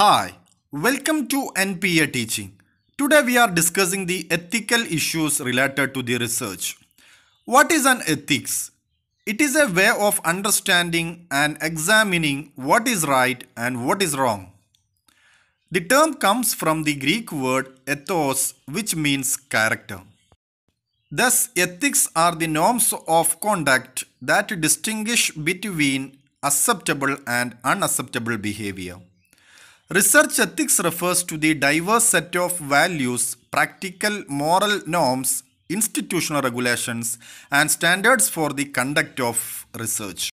Hi, welcome to NPA Teaching. Today we are discussing the ethical issues related to the research. What is an ethics? It is a way of understanding and examining what is right and what is wrong. The term comes from the Greek word ethos, which means character. Thus, ethics are the norms of conduct that distinguish between acceptable and unacceptable behavior. Research ethics refers to the diverse set of values, practical moral norms, institutional regulations, and standards for the conduct of research.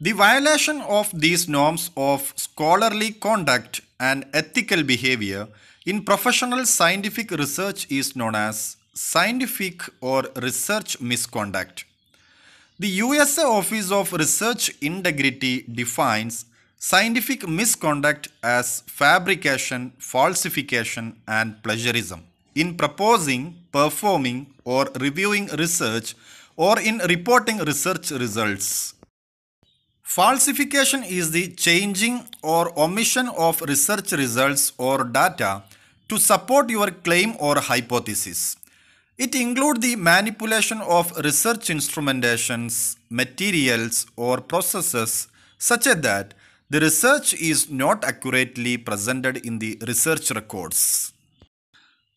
The violation of these norms of scholarly conduct and ethical behavior in professional scientific research is known as scientific or research misconduct. The USA Office of Research Integrity defines scientific misconduct as fabrication, falsification, and plagiarism. In proposing, performing, or reviewing research, or in reporting research results. Falsification is the changing or omission of research results or data to support your claim or hypothesis. It includes the manipulation of research instrumentations, materials, or processes such that the research is not accurately presented in the research records.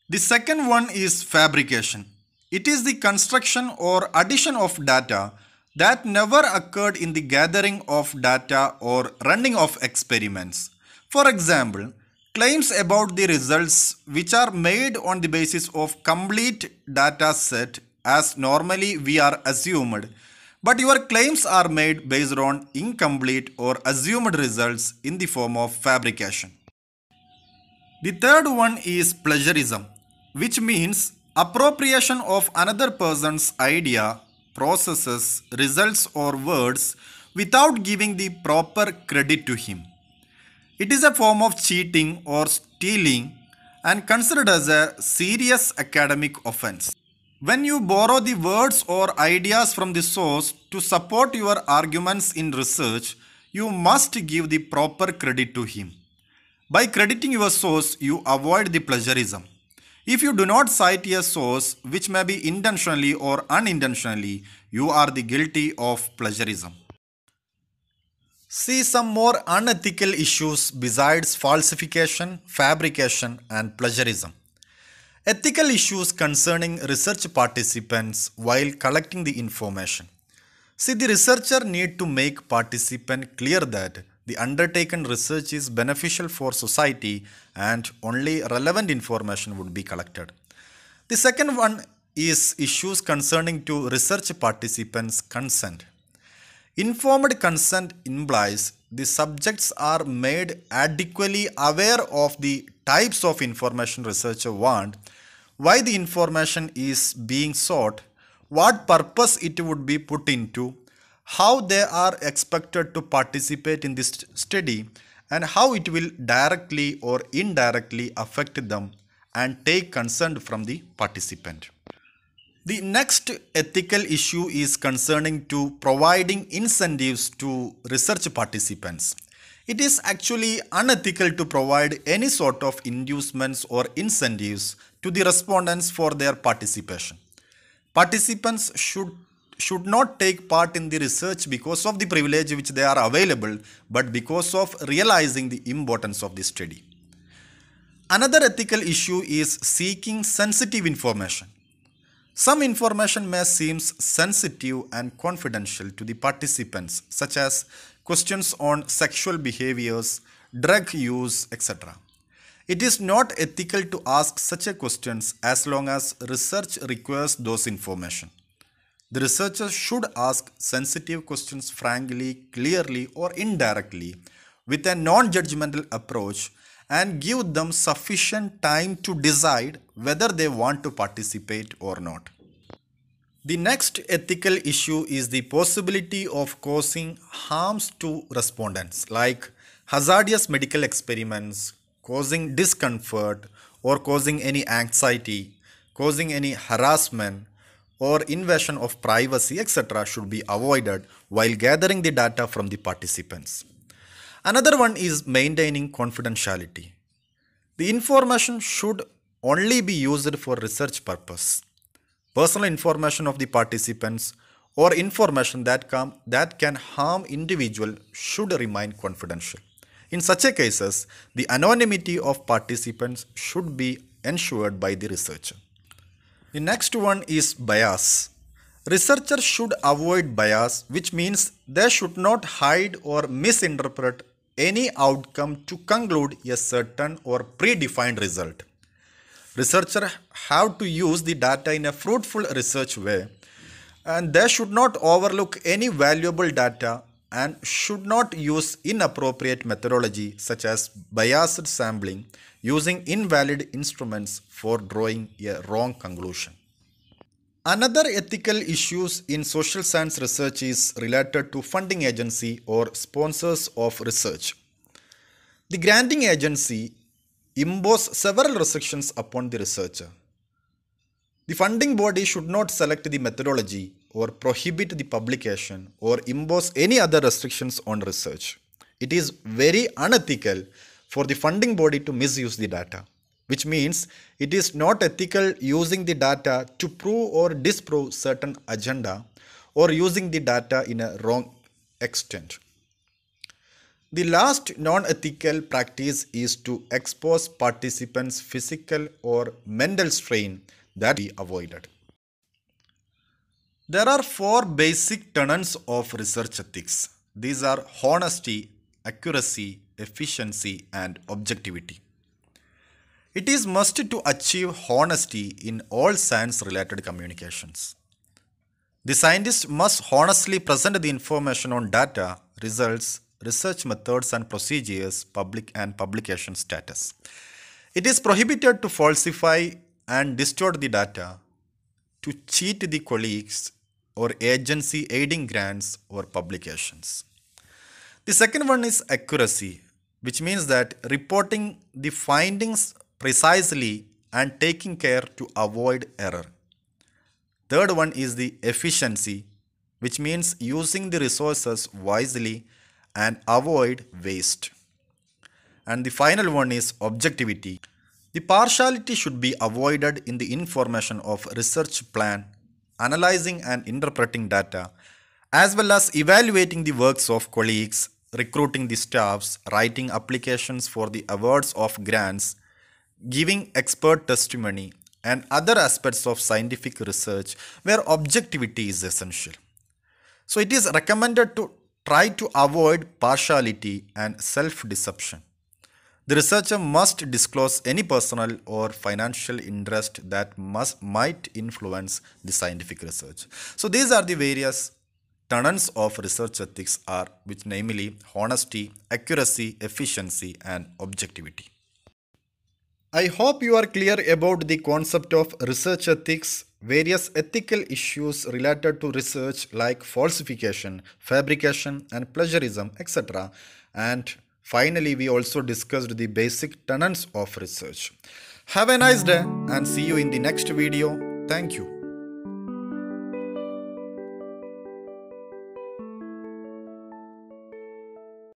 The second one is fabrication. It is the construction or addition of data that never occurred in the gathering of data or running of experiments. For example, claims about the results which are made on the basis of complete data set as normally we are assumed but your claims are made based on incomplete or assumed results in the form of fabrication. The third one is plagiarism, which means appropriation of another person's idea, processes, results, or words without giving the proper credit to him. It is a form of cheating or stealing and considered as a serious academic offense. When you borrow the words or ideas from the source to support your arguments in research, you must give the proper credit to him. By crediting your source, you avoid the plagiarism. If you do not cite a source, which may be intentionally or unintentionally, you are the guilty of plagiarism. See some more unethical issues besides falsification, fabrication, and plagiarism. Ethical issues concerning research participants while collecting the information. See, the researcher need to make participant clear that the undertaken research is beneficial for society and only relevant information would be collected. The second one is issues concerning to research participants' consent. Informed consent implies the subjects are made adequately aware of the types of information researcher want why the information is being sought, what purpose it would be put into, how they are expected to participate in this study, and how it will directly or indirectly affect them and take consent from the participant. The next ethical issue is concerning to providing incentives to research participants. It is actually unethical to provide any sort of inducements or incentives to the respondents for their participation. Participants should should not take part in the research because of the privilege which they are available, but because of realizing the importance of the study. Another ethical issue is seeking sensitive information. Some information may seem sensitive and confidential to the participants, such as questions on sexual behaviors, drug use, etc. It is not ethical to ask such questions as long as research requires those information. The researchers should ask sensitive questions frankly, clearly or indirectly with a non-judgmental approach and give them sufficient time to decide whether they want to participate or not. The next ethical issue is the possibility of causing harms to respondents, like hazardous medical experiments, causing discomfort, or causing any anxiety, causing any harassment, or invasion of privacy, etc., should be avoided while gathering the data from the participants. Another one is maintaining confidentiality. The information should only be used for research purpose personal information of the participants or information that, come, that can harm individual should remain confidential. In such a cases, the anonymity of participants should be ensured by the researcher. The next one is bias. Researchers should avoid bias, which means they should not hide or misinterpret any outcome to conclude a certain or predefined result. Researcher how to use the data in a fruitful research way and they should not overlook any valuable data and should not use inappropriate methodology such as biased sampling using invalid instruments for drawing a wrong conclusion. Another ethical issues in social science research is related to funding agency or sponsors of research. The granting agency impose several restrictions upon the researcher. The funding body should not select the methodology or prohibit the publication or impose any other restrictions on research. It is very unethical for the funding body to misuse the data, which means it is not ethical using the data to prove or disprove certain agenda or using the data in a wrong extent. The last non ethical practice is to expose participants' physical or mental strain that be avoided. There are four basic tenets of research ethics. These are honesty, accuracy, efficiency, and objectivity. It is must to achieve honesty in all science related communications. The scientist must honestly present the information on data, results, research methods and procedures, public and publication status. It is prohibited to falsify and distort the data to cheat the colleagues or agency aiding grants or publications. The second one is accuracy, which means that reporting the findings precisely and taking care to avoid error. Third one is the efficiency, which means using the resources wisely and avoid waste. And the final one is objectivity, the partiality should be avoided in the information of research plan, analyzing and interpreting data, as well as evaluating the works of colleagues, recruiting the staffs, writing applications for the awards of grants, giving expert testimony, and other aspects of scientific research where objectivity is essential. So, it is recommended to try to avoid partiality and self deception. The researcher must disclose any personal or financial interest that must might influence the scientific research. So these are the various tenets of research ethics are which namely honesty, accuracy, efficiency and objectivity. I hope you are clear about the concept of research ethics various ethical issues related to research like falsification, fabrication and plagiarism etc. and Finally, we also discussed the basic tenets of research. Have a nice day and see you in the next video. Thank you.